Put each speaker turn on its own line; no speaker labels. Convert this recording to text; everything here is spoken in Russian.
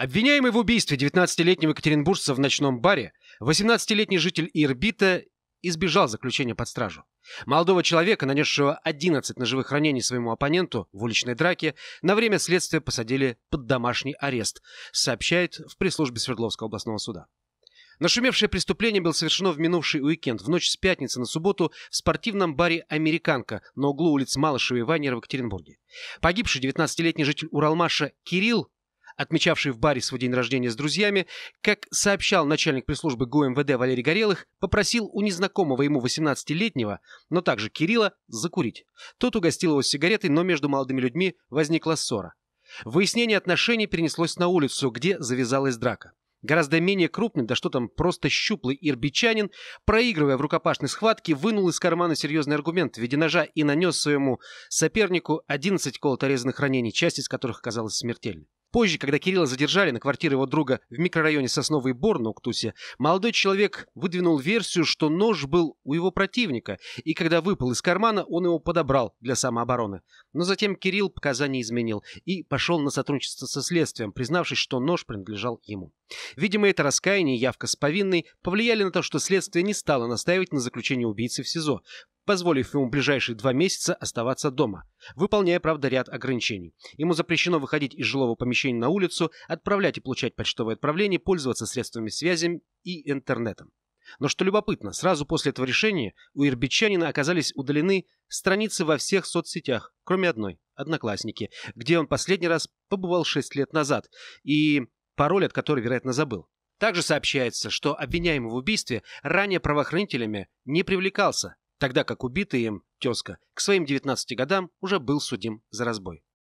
Обвиняемый в убийстве 19-летнего екатеринбуржца в ночном баре, 18-летний житель Ирбита избежал заключения под стражу. Молодого человека, нанесшего 11 ножевых ранений своему оппоненту в уличной драке, на время следствия посадили под домашний арест, сообщает в пресс-службе Свердловского областного суда. Нашумевшее преступление было совершено в минувший уикенд, в ночь с пятницы на субботу в спортивном баре «Американка» на углу улиц Малышева и Вайнера в Екатеринбурге. Погибший 19-летний житель Уралмаша Кирилл отмечавший в баре свой день рождения с друзьями, как сообщал начальник пресс-службы ГУМВД Валерий Горелых, попросил у незнакомого ему 18-летнего, но также Кирилла, закурить. Тот угостил его сигаретой, но между молодыми людьми возникла ссора. Выяснение отношений перенеслось на улицу, где завязалась драка. Гораздо менее крупный, да что там, просто щуплый ирбичанин, проигрывая в рукопашной схватке, вынул из кармана серьезный аргумент в виде ножа и нанес своему сопернику 11 колото ранений, часть из которых оказалась смертельной. Позже, когда Кирилла задержали на квартире его друга в микрорайоне Сосновый Бор на Уктусе, молодой человек выдвинул версию, что нож был у его противника, и когда выпал из кармана, он его подобрал для самообороны. Но затем Кирилл показания изменил и пошел на сотрудничество со следствием, признавшись, что нож принадлежал ему. Видимо, это раскаяние и явка с повинной повлияли на то, что следствие не стало настаивать на заключении убийцы в СИЗО позволив ему ближайшие два месяца оставаться дома, выполняя, правда, ряд ограничений. Ему запрещено выходить из жилого помещения на улицу, отправлять и получать почтовые отправления, пользоваться средствами связи и интернетом. Но что любопытно, сразу после этого решения у ирбичанина оказались удалены страницы во всех соцсетях, кроме одной – «Одноклассники», где он последний раз побывал 6 лет назад, и пароль от которой, вероятно, забыл. Также сообщается, что обвиняемый в убийстве ранее правоохранителями не привлекался, тогда как убитый им тезка к своим 19 годам уже был судим за разбой.